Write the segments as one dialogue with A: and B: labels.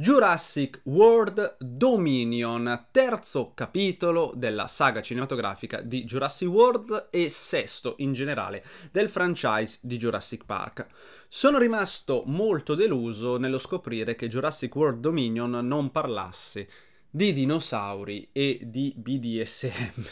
A: Jurassic World Dominion, terzo capitolo della saga cinematografica di Jurassic World e sesto in generale del franchise di Jurassic Park. Sono rimasto molto deluso nello scoprire che Jurassic World Dominion non parlasse di dinosauri e di BDSM.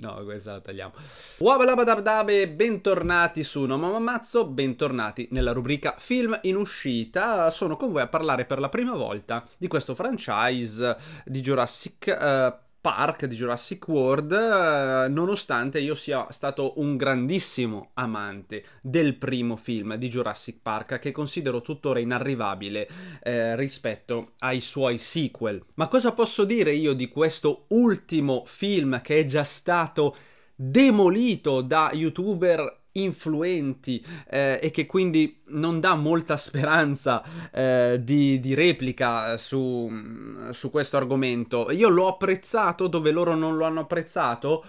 A: No, questa la tagliamo. Wabalabadabdabe, bentornati su No Mamazzo, bentornati nella rubrica Film in uscita. Sono con voi a parlare per la prima volta di questo franchise di Jurassic uh, Park di Jurassic World, eh, nonostante io sia stato un grandissimo amante del primo film di Jurassic Park, che considero tuttora inarrivabile eh, rispetto ai suoi sequel. Ma cosa posso dire io di questo ultimo film che è già stato demolito da youtuber influenti eh, e che quindi non dà molta speranza eh, di, di, replica su, su questo argomento. Io l'ho apprezzato dove loro non lo hanno apprezzato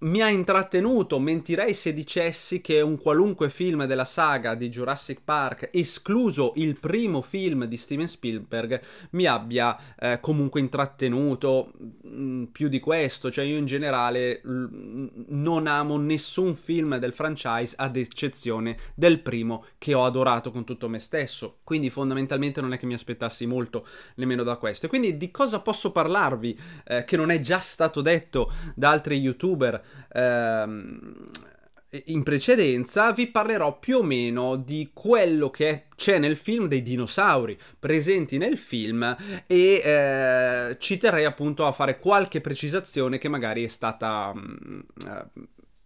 A: mi ha intrattenuto, mentirei se dicessi che un qualunque film della saga di Jurassic Park, escluso il primo film di Steven Spielberg, mi abbia eh, comunque intrattenuto mh, mm, più di questo. Cioè io in generale l- non amo nessun film del franchise ad eccezione del primo che ho adorato con tutto me stesso. Quindi fondamentalmente non è che mi aspettassi molto nemmeno da questo. E quindi di cosa posso parlarvi eh, che non è già stato detto da altri youtuber? ehm, in precedenza vi parlerò più o meno di quello che c'è nel film dei dinosauri presenti nel film e eh, ci terrei appunto a fare qualche precisazione che magari è stata mh, mm, eh,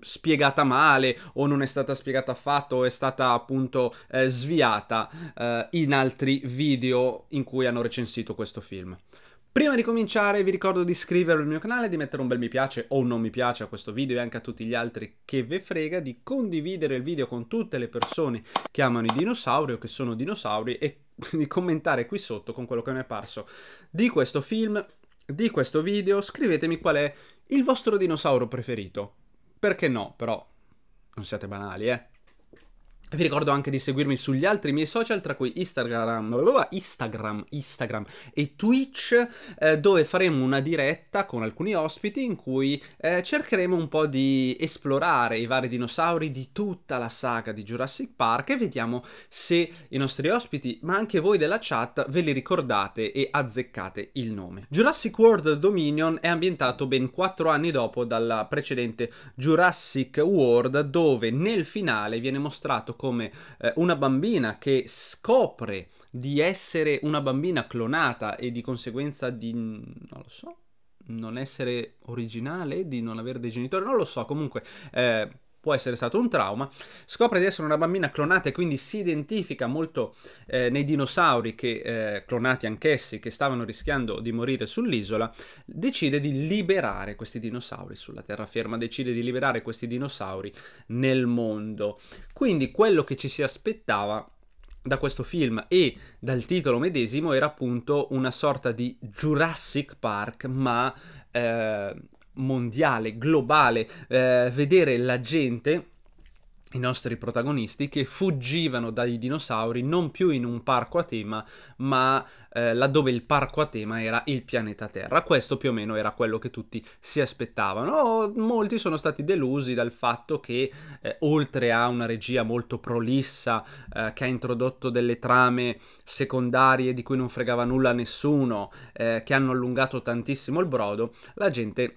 A: spiegata male o non è stata spiegata affatto o è stata appunto eh, sviata eh, in altri video in cui hanno recensito questo film. Prima di cominciare vi ricordo di iscrivervi al mio canale, di mettere un bel mi piace o un non mi piace a questo video e anche a tutti gli altri che ve frega, di condividere il video con tutte le persone che amano i dinosauri o che sono dinosauri e di commentare qui sotto con quello che mi è parso di questo film, di questo video. Scrivetemi qual è il vostro dinosauro preferito. Perché no, però non siate banali, eh. Vi ricordo anche di seguirmi sugli altri miei social, tra cui Instagram, Instagram, Instagram e Twitch, eh, dove faremo una diretta con alcuni ospiti in cui eh, cercheremo un po' di esplorare i vari dinosauri di tutta la saga di Jurassic Park e vediamo se i nostri ospiti, ma anche voi della chat, ve li ricordate e azzeccate il nome. Jurassic World Dominion è ambientato ben 4 anni dopo dalla precedente Jurassic World, dove nel finale viene mostrato come eh, una bambina che scopre di essere una bambina clonata e di conseguenza di... non lo so, non essere originale, di non avere dei genitori, non lo so, comunque... Eh, può essere stato un trauma, scopre di essere una bambina clonata e quindi si identifica molto eh, nei dinosauri che, eh, clonati anch'essi che stavano rischiando di morire sull'isola, decide di liberare questi dinosauri sulla terraferma, decide di liberare questi dinosauri nel mondo. Quindi quello che ci si aspettava da questo film e dal titolo medesimo era appunto una sorta di Jurassic Park ma eh, mondiale, globale, eh, vedere la gente i nostri protagonisti che fuggivano dai dinosauri non più in un parco a tema, ma eh, laddove il parco a tema era il pianeta Terra. Questo più o meno era quello che tutti si aspettavano. Oh, molti sono stati delusi dal fatto che, eh, oltre a una regia molto prolissa, eh, che ha introdotto delle trame secondarie di cui non fregava nulla a nessuno, eh, che hanno allungato tantissimo il brodo, la gente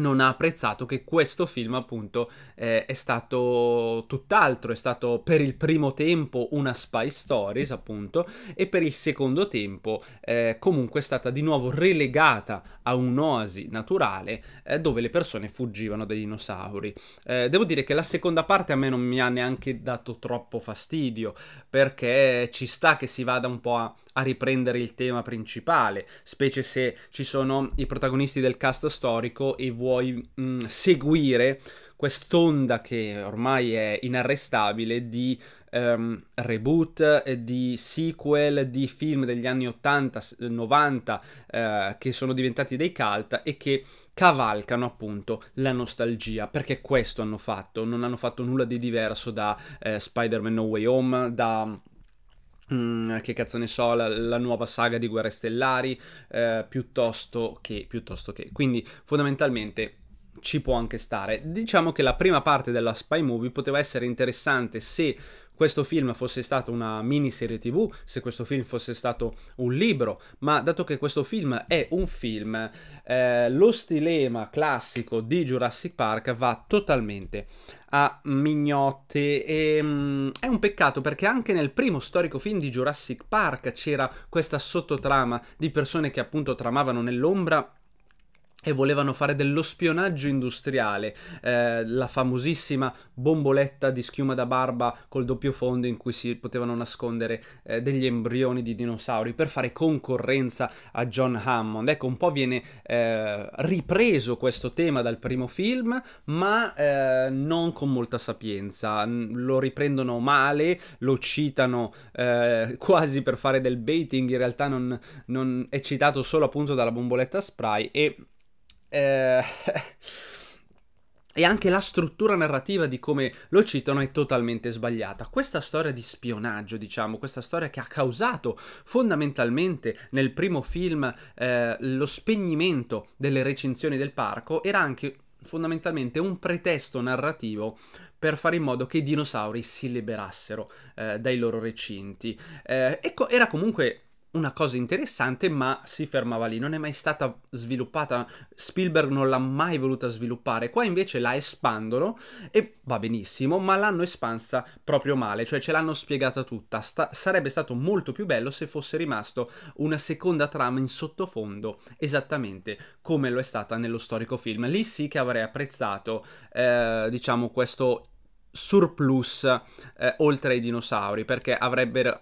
A: non ha apprezzato che questo film appunto eh, è stato tutt'altro, è stato per il primo tempo una spy stories appunto e per il secondo tempo eh, comunque è stata di nuovo relegata a un'oasi naturale eh, dove le persone fuggivano dai dinosauri. Eh, devo dire che la seconda parte a me non mi ha neanche dato troppo fastidio perché ci sta che si vada un po' a, a riprendere il tema principale, specie se ci sono i protagonisti del cast storico e vuoi puoi mh, mm, seguire quest'onda che ormai è inarrestabile di um, reboot, di sequel, di film degli anni 80, 90 eh, che sono diventati dei cult e che cavalcano appunto la nostalgia, perché questo hanno fatto, non hanno fatto nulla di diverso da eh, Spider-Man No Way Home, da Mm, che cazzo ne so, la, la, nuova saga di Guerre Stellari, eh, piuttosto, che, piuttosto che. Quindi fondamentalmente ci può anche stare. Diciamo che la prima parte della Spy Movie poteva essere interessante se questo film fosse stato una miniserie tv, se questo film fosse stato un libro, ma dato che questo film è un film, eh, lo stilema classico di Jurassic Park va totalmente a mignotte e um, è un peccato perché anche nel primo storico film di Jurassic Park c'era questa sottotrama di persone che appunto tramavano nell'ombra e volevano fare dello spionaggio industriale, eh, la famosissima bomboletta di schiuma da barba col doppio fondo in cui si potevano nascondere eh, degli embrioni di dinosauri per fare concorrenza a John Hammond. Ecco, un po' viene eh, ripreso questo tema dal primo film, ma eh, non con molta sapienza. Lo riprendono male, lo citano eh, quasi per fare del baiting, in realtà non, non è citato solo appunto dalla bomboletta spray e eh... E anche la struttura narrativa di come lo citano è totalmente sbagliata. Questa storia di spionaggio, diciamo, questa storia che ha causato fondamentalmente nel primo film eh, lo spegnimento delle recinzioni del parco, era anche fondamentalmente un pretesto narrativo per fare in modo che i dinosauri si liberassero eh, dai loro recinti. Eh, ecco, era comunque una cosa interessante, ma si fermava lì, non è mai stata sviluppata, Spielberg non l'ha mai voluta sviluppare, qua invece la espandono e va benissimo, ma l'hanno espansa proprio male, cioè ce l'hanno spiegata tutta, Sta- sarebbe stato molto più bello se fosse rimasto una seconda trama in sottofondo, esattamente come lo è stata nello storico film, lì sì che avrei apprezzato eh, diciamo questo surplus eh, oltre ai dinosauri, perché avrebbe,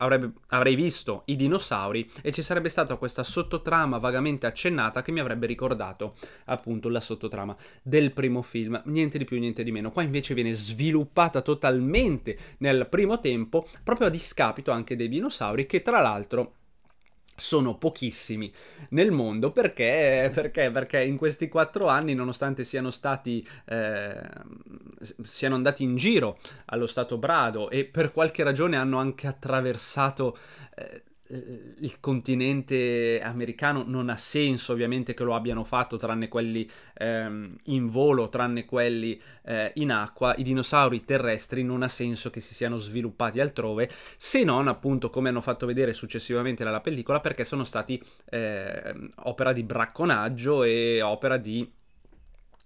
A: avrei visto i dinosauri e ci sarebbe stata questa sottotrama vagamente accennata che mi avrebbe ricordato appunto la sottotrama del primo film, niente di più, niente di meno. Qua invece viene sviluppata totalmente nel primo tempo, proprio a discapito anche dei dinosauri che tra l'altro sono pochissimi nel mondo perché, perché, perché in questi quattro anni, nonostante siano stati eh, siano andati in giro allo Stato Brado e per qualche ragione hanno anche attraversato eh, eh, il continente americano non ha senso ovviamente che lo abbiano fatto tranne quelli ehm, in volo, tranne quelli eh, in acqua, i dinosauri terrestri non ha senso che si siano sviluppati altrove se non appunto come hanno fatto vedere successivamente nella pellicola perché sono stati eh, opera di bracconaggio e opera di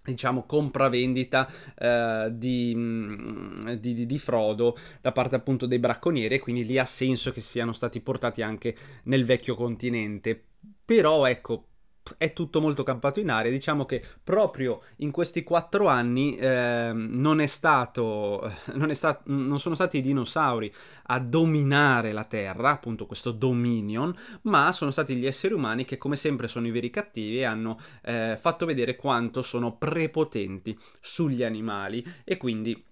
A: diciamo compravendita eh, mm, di, di, di, frodo da parte appunto dei bracconieri e quindi lì ha senso che siano stati portati anche nel vecchio continente però ecco è tutto molto campato in aria. Diciamo che proprio in questi quattro anni eh, non, è stato, non, è stat- non sono stati i dinosauri a dominare la Terra, appunto questo dominion, ma sono stati gli esseri umani che come sempre sono i veri cattivi e hanno eh, fatto vedere quanto sono prepotenti sugli animali e quindi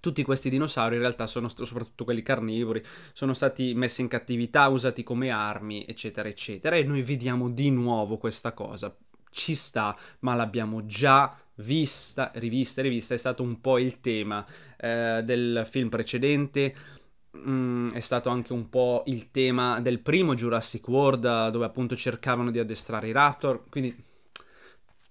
A: tutti questi dinosauri in realtà sono soprattutto quelli carnivori, sono stati messi in cattività, usati come armi, eccetera, eccetera. E noi vediamo di nuovo questa cosa. Ci sta, ma l'abbiamo già vista, rivista, rivista. È stato un po' il tema eh, del film precedente. Mm, è stato anche un po' il tema del primo Jurassic World, dove appunto cercavano di addestrare i Raptor. Quindi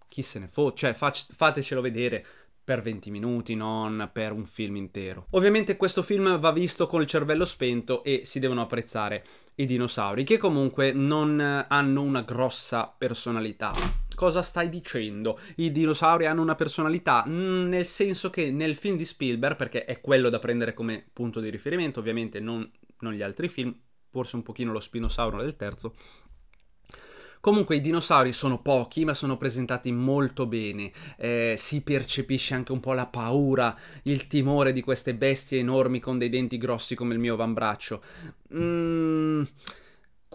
A: chi se ne fotte, cioè fac- fatecelo vedere per 20 minuti, non per un film intero. Ovviamente questo film va visto col cervello spento e si devono apprezzare i dinosauri, che comunque non hanno una grossa personalità. Cosa stai dicendo? I dinosauri hanno una personalità, mm, nel senso che nel film di Spielberg, perché è quello da prendere come punto di riferimento, ovviamente non, non gli altri film, forse un pochino lo spinosauro del terzo, Comunque i dinosauri sono pochi ma sono presentati molto bene, eh, si percepisce anche un po' la paura, il timore di queste bestie enormi con dei denti grossi come il mio avambraccio. Mmm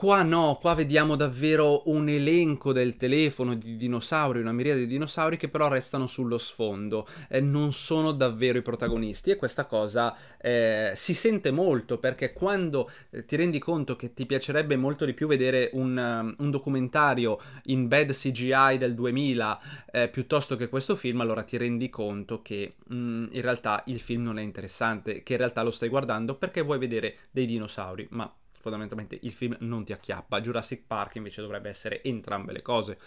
A: Qua no, qua vediamo davvero un elenco del telefono di dinosauri, una miriade di dinosauri che però restano sullo sfondo, eh, non sono davvero i protagonisti e questa cosa eh, si sente molto perché quando eh, ti rendi conto che ti piacerebbe molto di più vedere un, um, un documentario in bad CGI del 2000 eh, piuttosto che questo film, allora ti rendi conto che mh, mm, in realtà il film non è interessante, che in realtà lo stai guardando perché vuoi vedere dei dinosauri, ma fondamentalmente il film non ti acchiappa. Jurassic Park invece dovrebbe essere entrambe le cose.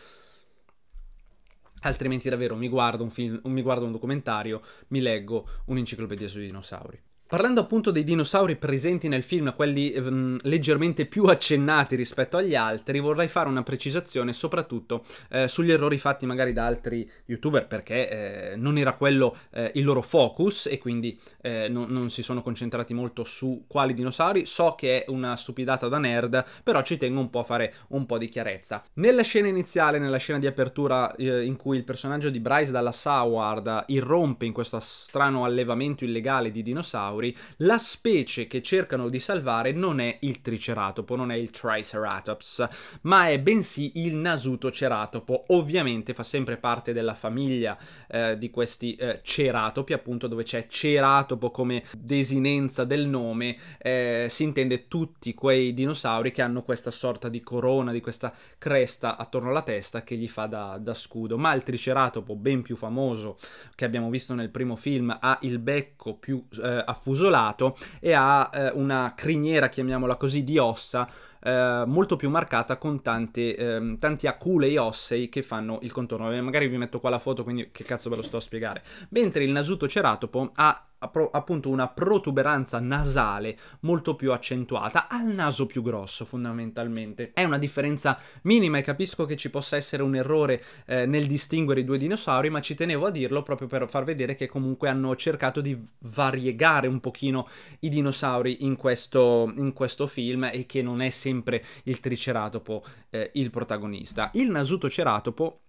A: Altrimenti davvero mi guardo un, film, mi guardo un documentario, mi leggo un'enciclopedia sui dinosauri. Parlando appunto dei dinosauri presenti nel film, quelli ehm, leggermente più accennati rispetto agli altri, vorrei fare una precisazione soprattutto eh, sugli errori fatti magari da altri youtuber perché eh, non era quello eh, il loro focus e quindi eh, non, non si sono concentrati molto su quali dinosauri. So che è una stupidata da nerd, però ci tengo un po' a fare un po' di chiarezza. Nella scena iniziale, nella scena di apertura eh, in cui il personaggio di Bryce Dallas Howard irrompe in questo strano allevamento illegale di dinosauri, dinosauri, la specie che cercano di salvare non è il triceratopo, non è il triceratops, ma è bensì il nasuto ceratopo. Ovviamente fa sempre parte della famiglia eh, di questi eh, ceratopi, appunto dove c'è ceratopo come desinenza del nome, eh, si intende tutti quei dinosauri che hanno questa sorta di corona, di questa cresta attorno alla testa che gli fa da, da scudo. Ma il triceratopo ben più famoso che abbiamo visto nel primo film ha il becco più eh, affilatato affusolato e ha eh, una criniera, chiamiamola così, di ossa eh, molto più marcata con tante, ehm, tanti aculei ossei che fanno il contorno. Magari vi metto qua la foto, quindi che cazzo ve lo sto a spiegare. Mentre il nasuto ceratopo ha appunto una protuberanza nasale molto più accentuata, al naso più grosso fondamentalmente. È una differenza minima e capisco che ci possa essere un errore eh, nel distinguere i due dinosauri, ma ci tenevo a dirlo proprio per far vedere che comunque hanno cercato di variegare un pochino i dinosauri in questo, in questo film e che non è sempre il triceratopo eh, il protagonista. Il nasuto ceratopo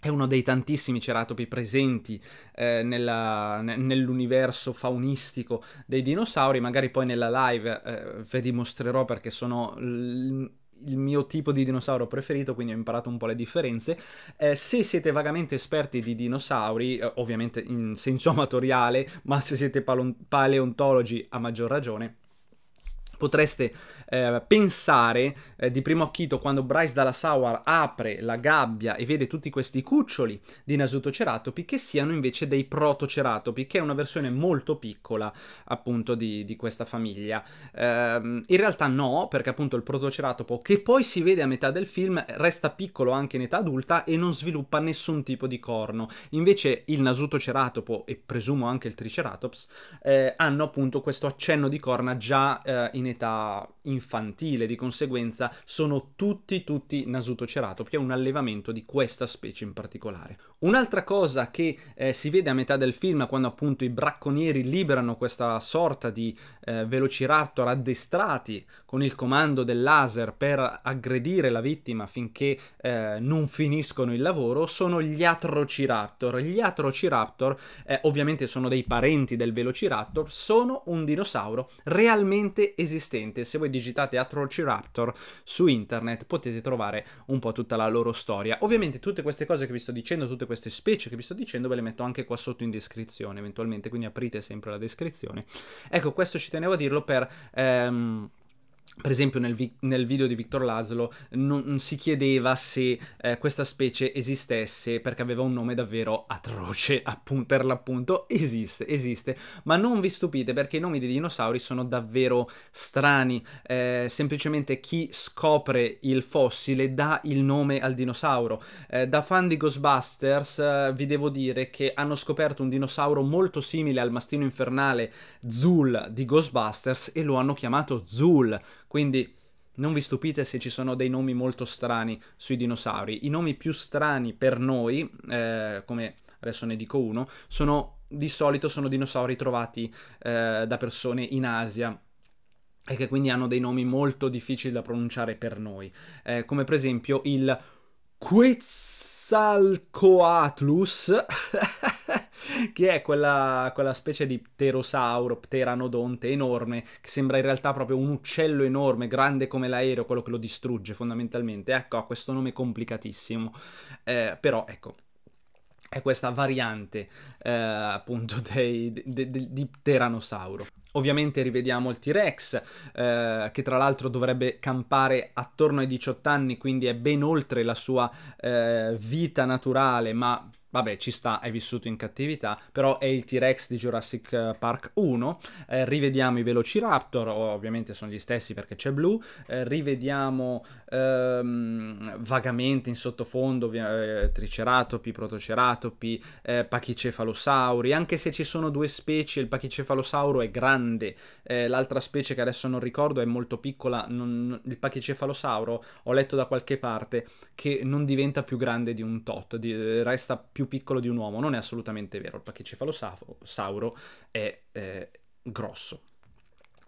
A: è uno dei tantissimi ceratopi presenti eh, nella, n- nell'universo faunistico dei dinosauri, magari poi nella live eh, ve li mostrerò perché sono l- il mio tipo di dinosauro preferito, quindi ho imparato un po' le differenze. Eh, se siete vagamente esperti di dinosauri, eh, ovviamente in senso amatoriale, ma se siete paleontologi a maggior ragione, potreste eh, pensare eh, di primo acchito quando Bryce Dallas Howard apre la gabbia e vede tutti questi cuccioli di Nasuto Ceratopi che siano invece dei Protoceratopi, che è una versione molto piccola appunto di, di questa famiglia. Ehm, in realtà no, perché appunto il Protoceratopo, che poi si vede a metà del film, resta piccolo anche in età adulta e non sviluppa nessun tipo di corno. Invece il Nasuto Ceratopo e presumo anche il Triceratops eh, hanno appunto questo accenno di corna già eh, in età infantile infantile, di conseguenza sono tutti tutti Nasuto cerato, che è un allevamento di questa specie in particolare. Un'altra cosa che eh, si vede a metà del film, quando appunto i bracconieri liberano questa sorta di eh, velociraptor addestrati con il comando del laser per aggredire la vittima finché eh, non finiscono il lavoro, sono gli atrociraptor. Gli atrociraptor, eh, ovviamente sono dei parenti del velociraptor, sono un dinosauro realmente esistente. Se voi digitate atrociraptor su internet potete trovare un po' tutta la loro storia. Ovviamente tutte queste cose che vi sto dicendo, tutte queste specie che vi sto dicendo ve le metto anche qua sotto in descrizione eventualmente, quindi aprite sempre la descrizione. Ecco, questo ci tenevo a dirlo per... Ehm, per esempio nel, vi- nel, video di Victor Laszlo non, si chiedeva se eh, questa specie esistesse perché aveva un nome davvero atroce, appun- per l'appunto esiste, esiste, ma non vi stupite perché i nomi dei dinosauri sono davvero strani, eh, semplicemente chi scopre il fossile dà il nome al dinosauro. Eh, da fan di Ghostbusters eh, vi devo dire che hanno scoperto un dinosauro molto simile al mastino infernale Zul di Ghostbusters e lo hanno chiamato Zul quindi non vi stupite se ci sono dei nomi molto strani sui dinosauri. I nomi più strani per noi, eh, come adesso ne dico uno, sono di solito sono dinosauri trovati eh, da persone in Asia e che quindi hanno dei nomi molto difficili da pronunciare per noi, eh, come per esempio il Quetzalcoatlus che è quella, quella specie di pterosauro, pteranodonte enorme, che sembra in realtà proprio un uccello enorme, grande come l'aereo, quello che lo distrugge fondamentalmente. Ecco, ha questo nome complicatissimo, eh, però ecco, è questa variante eh, appunto dei, de, de, di Pteranosauro. Ovviamente rivediamo il T-Rex, eh, che tra l'altro dovrebbe campare attorno ai 18 anni, quindi è ben oltre la sua eh, vita naturale, ma vabbè ci sta, è vissuto in cattività, però è il T-Rex di Jurassic eh, Park 1, eh, rivediamo i Velociraptor, ovviamente sono gli stessi perché c'è blu, eh, rivediamo ehm, vagamente in sottofondo eh, Triceratopi, Protoceratopi, eh, Pachicefalosauri, anche se ci sono due specie, il Pachicefalosauro è grande, eh, l'altra specie che adesso non ricordo è molto piccola, non, il Pachicefalosauro ho letto da qualche parte che non diventa più grande di un tot, di, resta più piccolo di un uomo. Non è assolutamente vero, il pachicefalosauro è eh, grosso.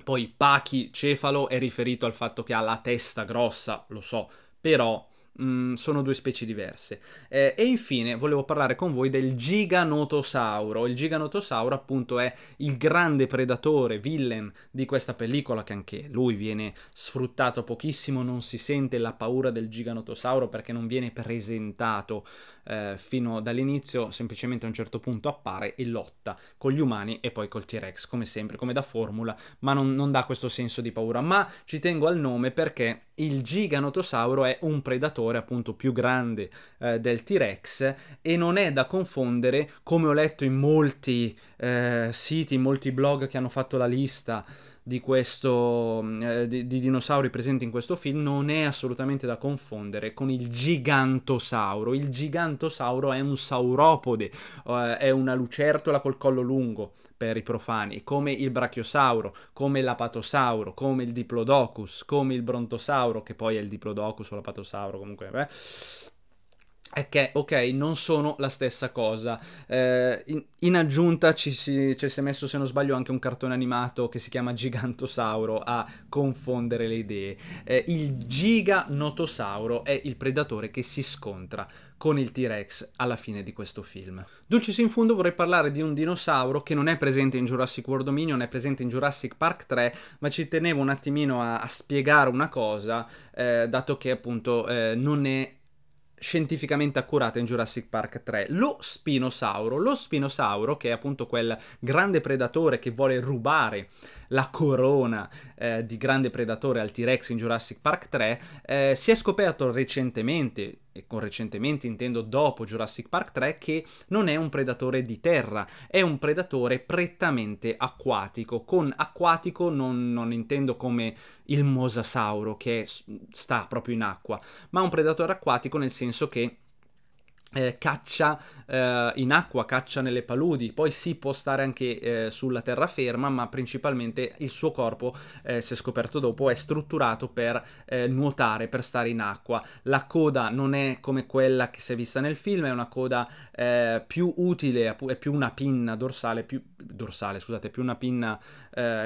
A: Poi pachicefalo è riferito al fatto che ha la testa grossa, lo so, però mh, mm, sono due specie diverse. Eh, e infine volevo parlare con voi del giganotosauro. Il giganotosauro appunto è il grande predatore, villain di questa pellicola che anche lui viene sfruttato pochissimo, non si sente la paura del giganotosauro perché non viene presentato eh, fino dall'inizio, semplicemente a un certo punto appare e lotta con gli umani e poi col T-Rex, come sempre, come da formula, ma non, non dà questo senso di paura. Ma ci tengo al nome perché il giganotosauro è un predatore appunto più grande eh, del T-Rex e non è da confondere, come ho letto in molti eh, siti, in molti blog che hanno fatto la lista di, questo, mm, eh, di, di, dinosauri presenti in questo film non è assolutamente da confondere con il gigantosauro. Il gigantosauro è un sauropode, eh, è una lucertola col collo lungo, per i profani, come il brachiosauro, come l'apatosauro, come il diplodocus, come il brontosauro, che poi è il diplodocus o l'apatosauro comunque, beh è che, ok, non sono la stessa cosa. Eh, in, in, aggiunta ci si, ci si, è messo, se non sbaglio, anche un cartone animato che si chiama Gigantosauro a confondere le idee. Eh, il Giganotosauro è il predatore che si scontra con il T-Rex alla fine di questo film. Dulcis in fondo vorrei parlare di un dinosauro che non è presente in Jurassic World Dominion, è presente in Jurassic Park 3, ma ci tenevo un attimino a, a spiegare una cosa, eh, dato che appunto eh, non è scientificamente accurata in Jurassic Park 3, lo spinosauro. Lo spinosauro, che è appunto quel grande predatore che vuole rubare la corona eh, di grande predatore al T-Rex in Jurassic Park 3, eh, si è scoperto recentemente e con recentemente intendo dopo Jurassic Park 3, che non è un predatore di terra, è un predatore prettamente acquatico. Con acquatico non, non intendo come il mosasauro che è, sta proprio in acqua, ma un predatore acquatico nel senso che eh, caccia eh, in acqua, caccia nelle paludi, poi si sì, può stare anche eh, sulla terraferma, ma principalmente il suo corpo, eh, se scoperto dopo, è strutturato per eh, nuotare, per stare in acqua. La coda non è come quella che si è vista nel film, è una coda eh, più utile, è più una pinna dorsale, più, dorsale, scusate, più una pinna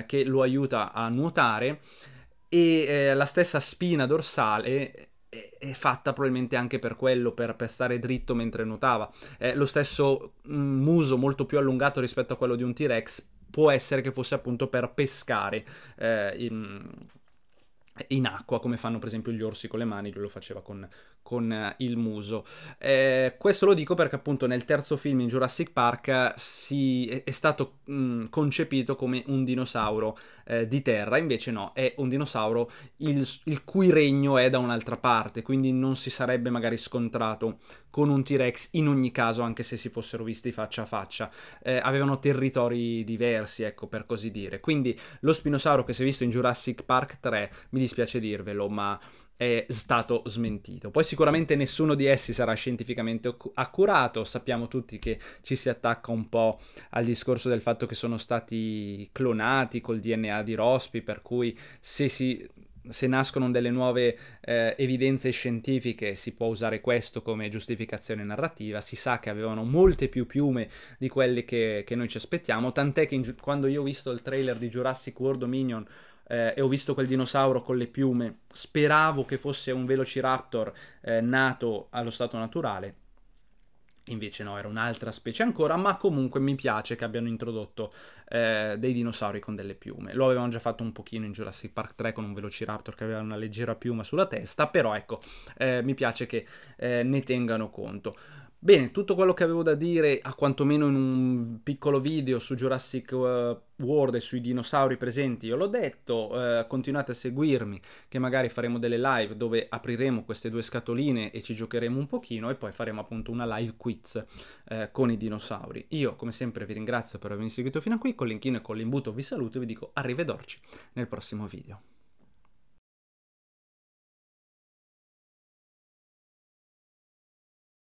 A: che lo aiuta a nuotare e la stessa spina dorsale è fatta probabilmente anche per quello, per, per stare dritto mentre nuotava. Eh, lo stesso mm, muso molto più allungato rispetto a quello di un T-Rex può essere che fosse appunto per pescare eh, in in acqua, come fanno per esempio gli orsi con le mani, lui lo faceva con, con eh, il muso. Eh, questo lo dico perché appunto nel terzo film in Jurassic Park si, è, stato mh, mm, concepito come un dinosauro eh, di terra, invece no, è un dinosauro il, il cui regno è da un'altra parte, quindi non si sarebbe magari scontrato con un T-Rex in ogni caso, anche se si fossero visti faccia a faccia. Eh, avevano territori diversi, ecco per così dire. Quindi lo spinosauro che si è visto in Jurassic Park 3 mi dispiace dirvelo, ma è stato smentito. Poi sicuramente nessuno di essi sarà scientificamente accurato, sappiamo tutti che ci si attacca un po' al discorso del fatto che sono stati clonati col DNA di Rospi, per cui se si se nascono delle nuove eh, evidenze scientifiche si può usare questo come giustificazione narrativa, si sa che avevano molte più piume di quelle che, che noi ci aspettiamo, tant'è che in, quando io ho visto il trailer di Jurassic World Dominion eh, e ho visto quel dinosauro con le piume, speravo che fosse un velociraptor eh, nato allo stato naturale. Invece no, era un'altra specie ancora, ma comunque mi piace che abbiano introdotto eh, dei dinosauri con delle piume. Lo avevano già fatto un pochino in Jurassic Park 3 con un Velociraptor che aveva una leggera piuma sulla testa, però ecco, eh, mi piace che eh, ne tengano conto. Bene, tutto quello che avevo da dire, a quantomeno in un piccolo video su Jurassic eh, World e sui dinosauri presenti, io l'ho detto, eh, continuate a seguirmi, che magari faremo delle live dove apriremo queste due scatoline e ci giocheremo un pochino e poi faremo appunto una live quiz eh, con i dinosauri. Io come sempre vi ringrazio per avermi seguito fino a qui, con l'inchino e con l'imbuto vi saluto e vi dico arrivederci nel prossimo video.